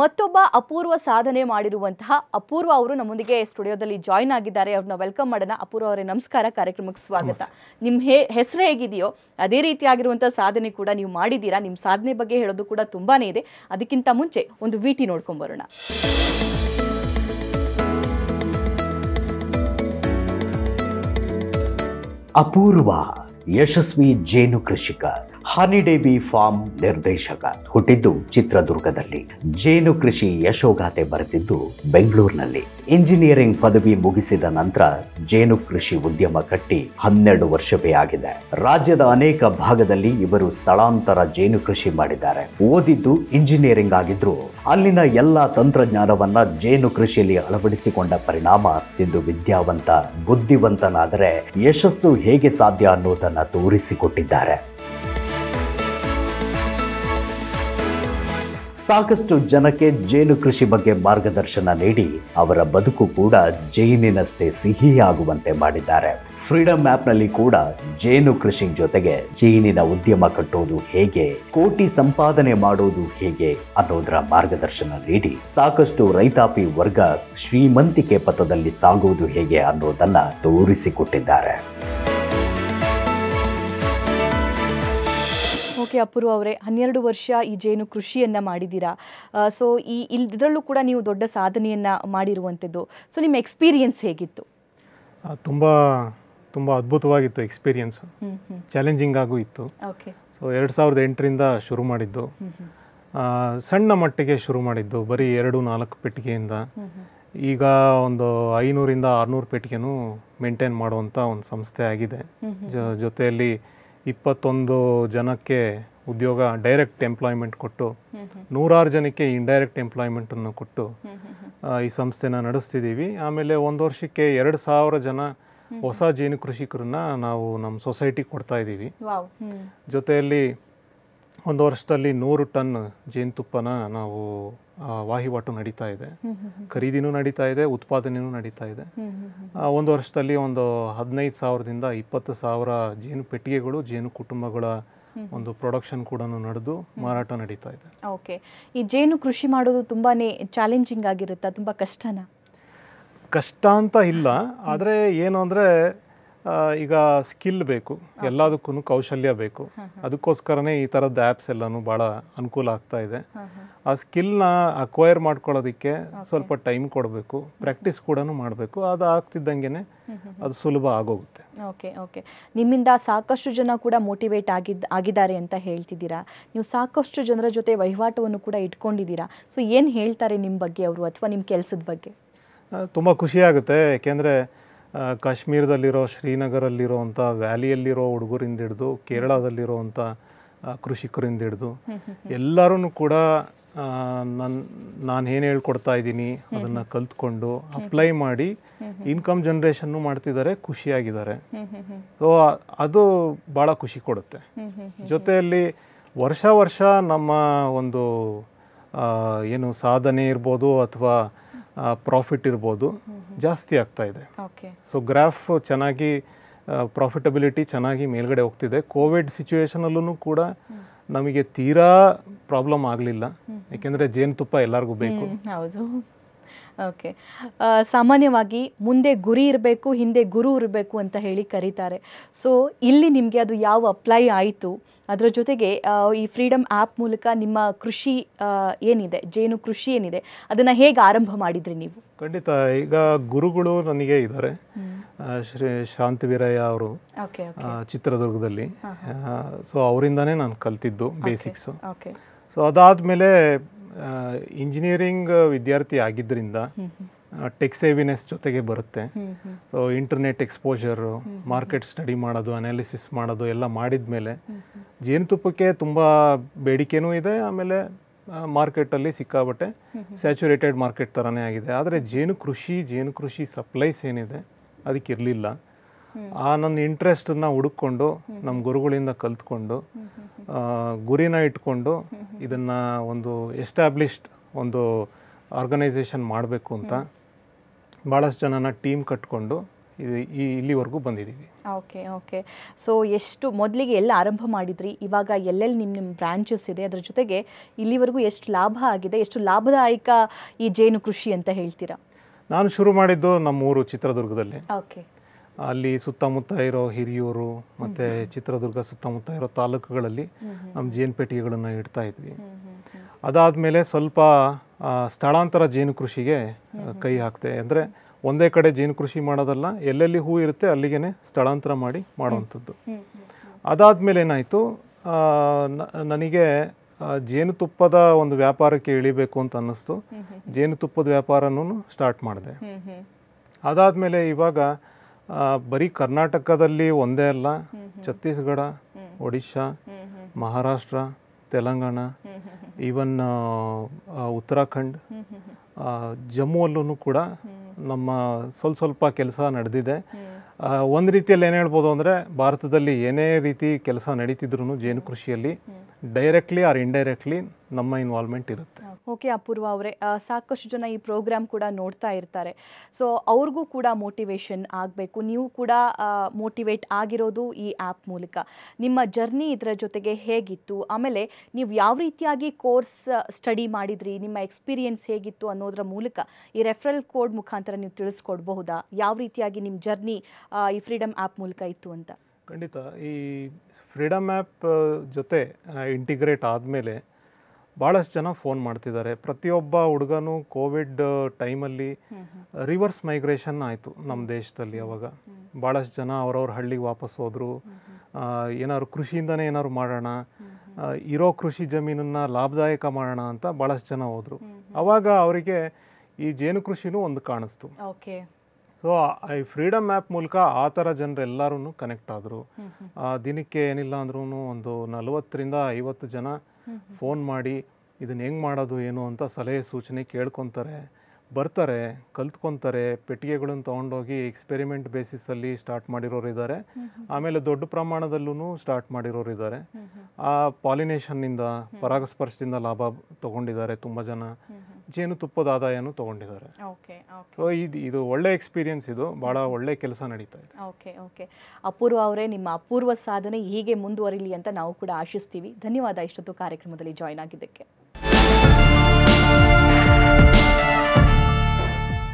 ಮತ್ತೊಬ್ಬ ಅಪೂರ್ವ ಸಾಧನೆ ಮಾಡಿರುವಂತಹ ಅಪೂರ್ವ ಅವರು ನಮ್ಮೊಂದಿಗೆ ಸ್ಟುಡಿಯೋದಲ್ಲಿ ಜಾಯ್ನ್ ಆಗಿದ್ದಾರೆ ಅವ್ರನ್ನ ವೆಲ್ಕಮ್ ಮಾಡೋಣ ಅಪೂರ್ವ ಅವರೇ ನಮಸ್ಕಾರ ಕಾರ್ಯಕ್ರಮಕ್ಕೆ ಸ್ವಾಗತ ನಿಮ್ಮ ಹೇ ಹೆಸರು ಹೇಗಿದೆಯೋ ಅದೇ ರೀತಿಯಾಗಿರುವಂಥ ಸಾಧನೆ ಕೂಡ ನೀವು ಮಾಡಿದ್ದೀರಾ ನಿಮ್ಮ ಸಾಧನೆ ಬಗ್ಗೆ ಹೇಳೋದು ಕೂಡ ತುಂಬಾ ಇದೆ ಅದಕ್ಕಿಂತ ಮುಂಚೆ ಒಂದು ವಿಟಿ ನೋಡ್ಕೊಂಬರೋಣ ಅಪೂರ್ವ ಯಶಸ್ವಿ ಜೇನು ಕೃಷಿಕ ಹಾನಿಡೇಬಿ ಫಾರ್ಮ್ ನಿರ್ದೇಶಕ ಹುಟ್ಟಿದ್ದು ಚಿತ್ರದುರ್ಗದಲ್ಲಿ ಜೇನು ಕೃಷಿ ಯಶೋಗಾಥೆ ಬರೆದಿದ್ದು ಬೆಂಗಳೂರಿನಲ್ಲಿ ಇಂಜಿನಿಯರಿಂಗ್ ಪದವಿ ಮುಗಿಸಿದ ನಂತರ ಜೇನು ಕೃಷಿ ಉದ್ಯಮ ಕಟ್ಟಿ ಹನ್ನೆರಡು ವರ್ಷವೇ ಆಗಿದೆ ರಾಜ್ಯದ ಅನೇಕ ಭಾಗದಲ್ಲಿ ಇವರು ಸ್ಥಳಾಂತರ ಜೇನು ಕೃಷಿ ಮಾಡಿದ್ದಾರೆ ಓದಿದ್ದು ಇಂಜಿನಿಯರಿಂಗ್ ಆಗಿದ್ರು ಅಲ್ಲಿನ ಎಲ್ಲ ತಂತ್ರಜ್ಞಾನವನ್ನ ಜೇನು ಕೃಷಿಯಲ್ಲಿ ಅಳವಡಿಸಿಕೊಂಡ ಪರಿಣಾಮ ಇಂದು ವಿದ್ಯಾವಂತ ಬುದ್ಧಿವಂತನಾದರೆ ಯಶಸ್ಸು ಹೇಗೆ ಸಾಧ್ಯ ಅನ್ನೋದನ್ನ ತೋರಿಸಿಕೊಟ್ಟಿದ್ದಾರೆ ಸಾಕಷ್ಟು ಜನಕ್ಕೆ ಜೇನು ಕೃಷಿ ಬಗ್ಗೆ ಮಾರ್ಗದರ್ಶನ ನೀಡಿ ಅವರ ಬದುಕು ಕೂಡ ಜೈನಿನಷ್ಟೇ ಸಿಹಿಯಾಗುವಂತೆ ಮಾಡಿದ್ದಾರೆ ಫ್ರೀಡಮ್ ಆ್ಯಪ್ನಲ್ಲಿ ಕೂಡ ಜೇನು ಕೃಷಿ ಜೊತೆಗೆ ಜೇನಿನ ಉದ್ಯಮ ಕಟ್ಟೋದು ಹೇಗೆ ಕೋಟಿ ಸಂಪಾದನೆ ಮಾಡೋದು ಹೇಗೆ ಅನ್ನೋದರ ಮಾರ್ಗದರ್ಶನ ನೀಡಿ ಸಾಕಷ್ಟು ರೈತಾಪಿ ವರ್ಗ ಶ್ರೀಮಂತಿಕೆ ಪಥದಲ್ಲಿ ಸಾಗುವುದು ಹೇಗೆ ಅನ್ನೋದನ್ನ ತೋರಿಸಿಕೊಟ್ಟಿದ್ದಾರೆ ಓಕೆ ಅಪ್ಪುರು ಅವರೇ ಹನ್ನೆರಡು ವರ್ಷ ಈ ಜೇನು ಕೃಷಿಯನ್ನು ಮಾಡಿದ್ದೀರಾ ಸೊ ಈ ಇದರಲ್ಲೂ ಕೂಡ ನೀವು ದೊಡ್ಡ ಸಾಧನೆಯನ್ನು ಮಾಡಿರುವಂಥದ್ದು ಸೊ ನಿಮ್ಮ ಎಕ್ಸ್ಪೀರಿಯೆನ್ಸ್ ಹೇಗಿತ್ತು ತುಂಬ ತುಂಬ ಅದ್ಭುತವಾಗಿತ್ತು ಎಕ್ಸ್ಪೀರಿಯೆನ್ಸ್ ಚಾಲೆಂಜಿಂಗ್ ಆಗೂ ಇತ್ತು ಸೊ ಎರಡು ಸಾವಿರದ ಎಂಟರಿಂದ ಶುರು ಮಾಡಿದ್ದು ಸಣ್ಣ ಮಟ್ಟಿಗೆ ಶುರು ಮಾಡಿದ್ದು ಬರೀ ಎರಡು ನಾಲ್ಕು ಪೆಟ್ಟಿಗೆಯಿಂದ ಈಗ ಒಂದು ಐನೂರಿಂದ ಆರುನೂರು ಪೆಟ್ಟಿಗೆನೂ ಮೇಂಟೈನ್ ಮಾಡುವಂಥ ಒಂದು ಸಂಸ್ಥೆ ಆಗಿದೆ ಜೊತೆಯಲ್ಲಿ ಇಪ್ಪತ್ತೊಂದು ಜನಕ್ಕೆ ಉದ್ಯೋಗ ಡೈರೆಕ್ಟ್ ಎಂಪ್ಲಾಯ್ಮೆಂಟ್ ಕೊಟ್ಟು ನೂರಾರು ಜನಕ್ಕೆ ಇಂಡೈರೆಕ್ಟ್ ಎಂಪ್ಲಾಯ್ಮೆಂಟನ್ನು ಕೊಟ್ಟು ಈ ಸಂಸ್ಥೆನ ನಡೆಸ್ತಿದ್ದೀವಿ ಆಮೇಲೆ ಒಂದು ವರ್ಷಕ್ಕೆ ಎರಡು ಸಾವಿರ ಜನ ಹೊಸ ಜೇನು ಕೃಷಿಕರನ್ನ ನಾವು ನಮ್ಮ ಸೊಸೈಟಿ ಕೊಡ್ತಾ ಇದ್ದೀವಿ ಜೊತೆಯಲ್ಲಿ ಒಂದು ವರ್ಷದಲ್ಲಿ ನೂರು ಟನ್ ಜೇನುತುಪ್ಪನ ನಾವು ವಾಹಿವಾಟು ನಡೀತಾ ಇದೆ ಖರೀದಿನೂ ನಡೀತಾ ಇದೆ ಉತ್ಪಾದನೆಯೂ ನಡೀತಾ ಇದೆ ಒಂದು ವರ್ಷದಲ್ಲಿ ಒಂದು ಹದಿನೈದು ಸಾವಿರದಿಂದ ಇಪ್ಪತ್ತು ಸಾವಿರ ಜೇನು ಪೆಟ್ಟಿಗೆಗಳು ಜೇನು ಕುಟುಂಬಗಳ ಒಂದು ಪ್ರೊಡಕ್ಷನ್ ಕೂಡ ನಡೆದು ಮಾರಾಟ ನಡೀತಾ ಇದೆ ಓಕೆ ಈ ಜೇನು ಕೃಷಿ ಮಾಡೋದು ತುಂಬಾನೇ ಚಾಲೆಂಜಿಂಗ್ ಆಗಿರುತ್ತಾ ತುಂಬಾ ಕಷ್ಟನಾ ಕಷ್ಟ ಅಂತ ಇಲ್ಲ ಆದರೆ ಏನು ಅಂದರೆ ಈಗ ಸ್ಕಿಲ್ ಬೇಕು ಎಲ್ಲದಕ್ಕೂ ಕೌಶಲ್ಯ ಬೇಕು ಅದಕ್ಕೋಸ್ಕರನೇ ಈ ಥರದ ಆ್ಯಪ್ಸ್ ಎಲ್ಲನೂ ಭಾಳ ಅನುಕೂಲ ಆಗ್ತಾ ಇದೆ ಆ ಸ್ಕಿಲ್ನ ಅಕ್ವೈರ್ ಮಾಡ್ಕೊಳ್ಳೋದಕ್ಕೆ ಸ್ವಲ್ಪ ಟೈಮ್ ಕೊಡಬೇಕು ಪ್ರಾಕ್ಟೀಸ್ ಕೂಡ ಮಾಡಬೇಕು ಅದು ಆಗ್ತಿದ್ದಂಗೆ ಅದು ಸುಲಭ ಆಗೋಗುತ್ತೆ ಓಕೆ ಓಕೆ ನಿಮ್ಮಿಂದ ಸಾಕಷ್ಟು ಜನ ಕೂಡ ಮೋಟಿವೇಟ್ ಆಗಿದ್ದ ಆಗಿದ್ದಾರೆ ಅಂತ ಹೇಳ್ತಿದ್ದೀರಾ ನೀವು ಸಾಕಷ್ಟು ಜನರ ಜೊತೆ ವಹಿವಾಟವನ್ನು ಕೂಡ ಇಟ್ಕೊಂಡಿದ್ದೀರಾ ಸೊ ಏನು ಹೇಳ್ತಾರೆ ನಿಮ್ಮ ಬಗ್ಗೆ ಅವರು ಅಥವಾ ನಿಮ್ಮ ಕೆಲಸದ ಬಗ್ಗೆ ತುಂಬ ಖುಷಿಯಾಗುತ್ತೆ ಯಾಕೆಂದರೆ ಕಾಶ್ಮೀರದಲ್ಲಿರೋ ಶ್ರೀನಗರಲ್ಲಿರೋವಂಥ ವ್ಯಾಲಿಯಲ್ಲಿರೋ ಹುಡುಗರಿಂದ ಹಿಡಿದು ಕೇರಳದಲ್ಲಿರೋವಂಥ ಕೃಷಿಕರಿಂದ ಹಿಡಿದು ಎಲ್ಲರೂ ಕೂಡ ನನ್ನ ನಾನು ಏನು ಹೇಳ್ಕೊಡ್ತಾ ಇದ್ದೀನಿ ಅದನ್ನು ಕಲ್ತ್ಕೊಂಡು ಅಪ್ಲೈ ಮಾಡಿ ಇನ್ಕಮ್ ಜನ್ರೇಷನ್ನು ಮಾಡ್ತಿದ್ದಾರೆ ಖುಷಿಯಾಗಿದ್ದಾರೆ ಸೊ ಅದು ಭಾಳ ಖುಷಿ ಕೊಡುತ್ತೆ ಜೊತೆಯಲ್ಲಿ ವರ್ಷ ವರ್ಷ ನಮ್ಮ ಒಂದು ಏನು ಸಾಧನೆ ಇರ್ಬೋದು ಅಥವಾ ಪ್ರಾಫಿಟ್ ಇರ್ಬೋದು ಜಾಸ್ತಿ ಆಗ್ತಾ ಇದೆ ಸೊ ಗ್ರಾಫ್ ಚೆನ್ನಾಗಿ ಪ್ರಾಫಿಟಬಿಲಿಟಿ ಚೆನ್ನಾಗಿ ಮೇಲ್ಗಡೆ ಹೋಗ್ತಿದೆ ಕೋವಿಡ್ ಸಿಚುವೇಶನಲ್ಲೂ ಕೂಡ ನಮಗೆ ತೀರಾ ಪ್ರಾಬ್ಲಮ್ ಆಗಲಿಲ್ಲ ಏಕೆಂದರೆ ಜೇನುತುಪ್ಪ ಎಲ್ಲರಿಗೂ ಬೇಕು ಓಕೆ ಸಾಮಾನ್ಯವಾಗಿ ಮುಂದೆ ಗುರಿ ಇರಬೇಕು ಹಿಂದೆ ಗುರು ಇರಬೇಕು ಅಂತ ಹೇಳಿ ಕರೀತಾರೆ ಸೊ ಇಲ್ಲಿ ನಿಮಗೆ ಅದು ಯಾವ ಅಪ್ಲೈ ಆಯಿತು ಅದರ ಜೊತೆಗೆ ಈ ಫ್ರೀಡಮ್ ಆ್ಯಪ್ ಮೂಲಕ ನಿಮ್ಮ ಕೃಷಿ ಏನಿದೆ ಜೇನು ಕೃಷಿ ಏನಿದೆ ಅದನ್ನು ಹೇಗೆ ಆರಂಭ ಮಾಡಿದ್ರಿ ನೀವು ಖಂಡಿತ ಈಗ ಗುರುಗಳು ನನಗೆ ಇದ್ದಾರೆ ಶ್ರೀ ಶಾಂತಿವೀರಯ್ಯ ಅವರು ಚಿತ್ರದುರ್ಗದಲ್ಲಿ ಸೊ ಅವರಿಂದಾನೇ ನಾನು ಕಲ್ತಿದ್ದು ಬೇಸಿಕ್ಸು ಸೊ ಅದಾದಮೇಲೆ ಇಂಜಿನಿಯರಿಂಗ್ ವಿದ್ಯಾರ್ಥಿ ಆಗಿದ್ದರಿಂದ ಟೆಕ್ ಸೇವಿನೆಸ್ ಜೊತೆಗೆ ಬರುತ್ತೆ so internet exposure market study ಮಾಡೋದು ಅನಾಲಿಸಿಸ್ ಮಾಡೋದು ಎಲ್ಲ ಮಾಡಿದ ಮೇಲೆ ಜೇನುತುಪ್ಪಕ್ಕೆ ತುಂಬ ಬೇಡಿಕೆನೂ ಇದೆ ಆಮೇಲೆ ಮಾರ್ಕೆಟಲ್ಲಿ ಸಿಕ್ಕಾಬಟ್ಟೆ ಸ್ಯಾಚುರೇಟೆಡ್ ಮಾರ್ಕೆಟ್ ಥರನೇ ಆಗಿದೆ ಆದರೆ ಜೇನು ಕೃಷಿ ಜೇನು ಕೃಷಿ ಸಪ್ಲೈಸ್ ಏನಿದೆ ಅದಕ್ಕೆ ಇರಲಿಲ್ಲ ಆ ನನ್ನ ಇಂಟ್ರೆಸ್ಟನ್ನು ಹುಡುಕೊಂಡು ನಮ್ಮ ಗುರುಗಳಿಂದ ಕಲ್ತ್ಕೊಂಡು ಗುರಿನ ಇಟ್ಕೊಂಡು ಇದನ್ನು ಒಂದು ಎಸ್ಟಾಬ್ಲಿಷ್ಡ್ ಒಂದು ಆರ್ಗನೈಸೇಷನ್ ಮಾಡಬೇಕು ಅಂತ ಭಾಳಷ್ಟು ಜನನ ಟೀಮ್ ಕಟ್ಕೊಂಡು ಇಲ್ಲಿವರೆಗೂ ಬಂದಿದ್ದೀವಿ ಓಕೆ ಓಕೆ ಸೊ ಎಷ್ಟು ಮೊದಲಿಗೆ ಎಲ್ಲ ಆರಂಭ ಮಾಡಿದ್ರಿ ಇವಾಗ ಎಲ್ಲೆಲ್ಲಿ ನಿಮ್ಮ ನಿಮ್ಮ ಬ್ರಾಂಚಸ್ ಇದೆ ಅದರ ಜೊತೆಗೆ ಇಲ್ಲಿವರೆಗೂ ಎಷ್ಟು ಲಾಭ ಆಗಿದೆ ಎಷ್ಟು ಲಾಭದಾಯಕ ಈ ಜೇನು ಕೃಷಿ ಅಂತ ಹೇಳ್ತೀರಾ ನಾನು ಶುರು ಮಾಡಿದ್ದು ನಮ್ಮ ಊರು ಚಿತ್ರದುರ್ಗದಲ್ಲಿ ಓಕೆ ಅಲ್ಲಿ ಸುತ್ತಮುತ್ತ ಇರೋ ಹಿರಿಯೂರು ಮತ್ತು ಚಿತ್ರದುರ್ಗ ಸುತ್ತಮುತ್ತ ಇರೋ ತಾಲೂಕುಗಳಲ್ಲಿ ನಮ್ಮ ಪೆಟ್ಟಿಗೆಗಳನ್ನು ಇಡ್ತಾ ಇದ್ವಿ ಅದಾದಮೇಲೆ ಸ್ವಲ್ಪ ಸ್ಥಳಾಂತರ ಜೇನು ಕೃಷಿಗೆ ಕೈ ಹಾಕ್ತೆ ಅಂದರೆ ಒಂದೇ ಕಡೆ ಜೇನು ಕೃಷಿ ಮಾಡೋದಲ್ಲ ಎಲ್ಲೆಲ್ಲಿ ಹೂ ಇರುತ್ತೆ ಅಲ್ಲಿಗೆ ಸ್ಥಳಾಂತರ ಮಾಡಿ ಮಾಡುವಂಥದ್ದು ಅದಾದಮೇಲೆ ಏನಾಯಿತು ನನಗೆ ಜೇನುತುಪ್ಪದ ಒಂದು ವ್ಯಾಪಾರಕ್ಕೆ ಇಳಿಬೇಕು ಅಂತ ಅನ್ನಿಸ್ತು ಜೇನುತುಪ್ಪದ ವ್ಯಾಪಾರನೂ ಸ್ಟಾರ್ಟ್ ಮಾಡಿದೆ ಅದಾದಮೇಲೆ ಇವಾಗ ಬರೀ ಕರ್ನಾಟಕದಲ್ಲಿ ಒಂದೇ ಅಲ್ಲ ಛತ್ತೀಸ್ಗಢ ಒಡಿಶಾ ಮಹಾರಾಷ್ಟ್ರ ತೆಲಂಗಾಣ ಈವನ್ ಉತ್ತರಾಖಂಡ್ ಜಮ್ಮುವಲ್ಲೂ ಕೂಡ ನಮ್ಮ ಸ್ವಲ್ಪ ಸ್ವಲ್ಪ ಕೆಲಸ ನಡೆದಿದೆ ಒಂದು ರೀತಿಯಲ್ಲಿ ಏನು ಹೇಳ್ಬೋದು ಅಂದರೆ ಭಾರತದಲ್ಲಿ ಏನೇ ರೀತಿ ಕೆಲಸ ನಡೀತಿದ್ರು ಜೇನು ಕೃಷಿಯಲ್ಲಿ ಡೈರೆಕ್ಟ್ಲಿ ಆರ್ ಇಂಡೈರೆಕ್ಟ್ಲಿ ನಮ್ಮ ಇನ್ವಾಲ್ವ್ಮೆಂಟ್ ಇರುತ್ತೆ ಓಕೆ ಅಪೂರ್ವ ಅವರೇ ಸಾಕಷ್ಟು ಜನ ಈ ಪ್ರೋಗ್ರಾಮ್ ಕೂಡ ನೋಡ್ತಾ ಇರ್ತಾರೆ ಸೊ ಅವ್ರಿಗೂ ಕೂಡ ಮೋಟಿವೇಶನ್ ಆಗಬೇಕು ನೀವು ಕೂಡ ಮೋಟಿವೇಟ್ ಆಗಿರೋದು ಈ ಆ್ಯಪ್ ಮೂಲಕ ನಿಮ್ಮ ಜರ್ನಿ ಇದರ ಜೊತೆಗೆ ಹೇಗಿತ್ತು ಆಮೇಲೆ ನೀವು ಯಾವ ರೀತಿಯಾಗಿ ಕೋರ್ಸ್ ಸ್ಟಡಿ ಮಾಡಿದ್ರಿ ನಿಮ್ಮ ಎಕ್ಸ್ಪೀರಿಯನ್ಸ್ ಹೇಗಿತ್ತು ಅನ್ನೋದ್ರ ಮೂಲಕ ಈ ರೆಫರಲ್ ಕೋಡ್ ಮುಖಾಂತರ ನೀವು ತಿಳಿಸ್ಕೊಡ್ಬಹುದಾ ಯಾವ ರೀತಿಯಾಗಿ ನಿಮ್ಮ ಜರ್ನಿ ಈ ಫ್ರೀಡಮ್ ಆ್ಯಪ್ ಮೂಲಕ ಇತ್ತು ಅಂತ ಖಂಡಿತ ಈ ಫ್ರೀಡಮ್ ಆ್ಯಪ್ ಜೊತೆ ಇಂಟಿಗ್ರೇಟ್ ಆದಮೇಲೆ ಭಾಳಷ್ಟು ಜನ ಫೋನ್ ಮಾಡ್ತಿದ್ದಾರೆ ಪ್ರತಿಯೊಬ್ಬ ಹುಡುಗನೂ ಕೋವಿಡ್ ಟೈಮಲ್ಲಿ ರಿವರ್ಸ್ ಮೈಗ್ರೇಷನ್ ಆಯಿತು ನಮ್ಮ ದೇಶದಲ್ಲಿ ಅವಾಗ ಭಾಳಷ್ಟು ಜನ ಅವರವ್ರ ಹಳ್ಳಿಗೆ ವಾಪಸ್ ಹೋದರು ಏನಾದ್ರು ಕೃಷಿಯಿಂದನೇ ಏನಾದ್ರು ಮಾಡೋಣ ಇರೋ ಕೃಷಿ ಜಮೀನನ್ನು ಲಾಭದಾಯಕ ಮಾಡೋಣ ಅಂತ ಭಾಳಷ್ಟು ಜನ ಹೋದರು ಅವಾಗ ಅವರಿಗೆ ಈ ಜೇನು ಕೃಷಿನೂ ಒಂದು ಕಾಣಿಸ್ತು ಸೊ ಈ ಫ್ರೀಡಮ್ ಆ್ಯಪ್ ಮೂಲಕ ಆ ಥರ ಜನರೆಲ್ಲರೂ ಕನೆಕ್ಟ್ ಆದರು ದಿನಕ್ಕೆ ಏನಿಲ್ಲ ಅಂದ್ರೂ ಒಂದು ನಲವತ್ತರಿಂದ ಐವತ್ತು ಜನ ಫೋನ್ ಮಾಡಿ ಇದನ್ನು ಹೆಂಗೆ ಮಾಡೋದು ಏನು ಅಂತ ಸಲಹೆ ಸೂಚನೆ ಕೇಳ್ಕೊತಾರೆ ಬರ್ತಾರೆ ಕಲ್ತ್ಕೊತಾರೆ ಪೆಟ್ಟಿಗೆಗಳನ್ನು ತೊಗೊಂಡೋಗಿ ಎಕ್ಸ್ಪೆರಿಮೆಂಟ್ ಬೇಸಿಸಲ್ಲಿ ಸ್ಟಾರ್ಟ್ ಮಾಡಿರೋರು ಇದ್ದಾರೆ ಆಮೇಲೆ ದೊಡ್ಡ ಪ್ರಮಾಣದಲ್ಲೂ ಸ್ಟಾರ್ಟ್ ಮಾಡಿರೋರು ಇದ್ದಾರೆ ಆ ಪಾಲಿನೇಷನ್ನಿಂದ ಪರಾಗಸ್ಪರ್ಶದಿಂದ ಲಾಭ ತೊಗೊಂಡಿದ್ದಾರೆ ತುಂಬ ಜನ ಜೇನುತುಪ್ಪದ ಆದಾಯನೂ ತಗೊಂಡಿದ್ದಾರೆ ಓಕೆ ಇದು ಇದು ಒಳ್ಳೆ ಎಕ್ಸ್ಪೀರಿಯನ್ಸ್ ಇದು ಬಹಳ ಒಳ್ಳೆ ಕೆಲಸ ನಡೀತಾ ಇದೆ ಓಕೆ ಓಕೆ ಅಪೂರ್ವ ಅವರೇ ನಿಮ್ಮ ಅಪೂರ್ವ ಸಾಧನೆ ಹೀಗೆ ಮುಂದುವರಿಲಿ ಅಂತ ನಾವು ಕೂಡ ಆಶಿಸ್ತೀವಿ ಧನ್ಯವಾದ ಇಷ್ಟೊತ್ತು ಕಾರ್ಯಕ್ರಮದಲ್ಲಿ ಜಾಯ್ನ್ ಆಗಿದ್ದಕ್ಕೆ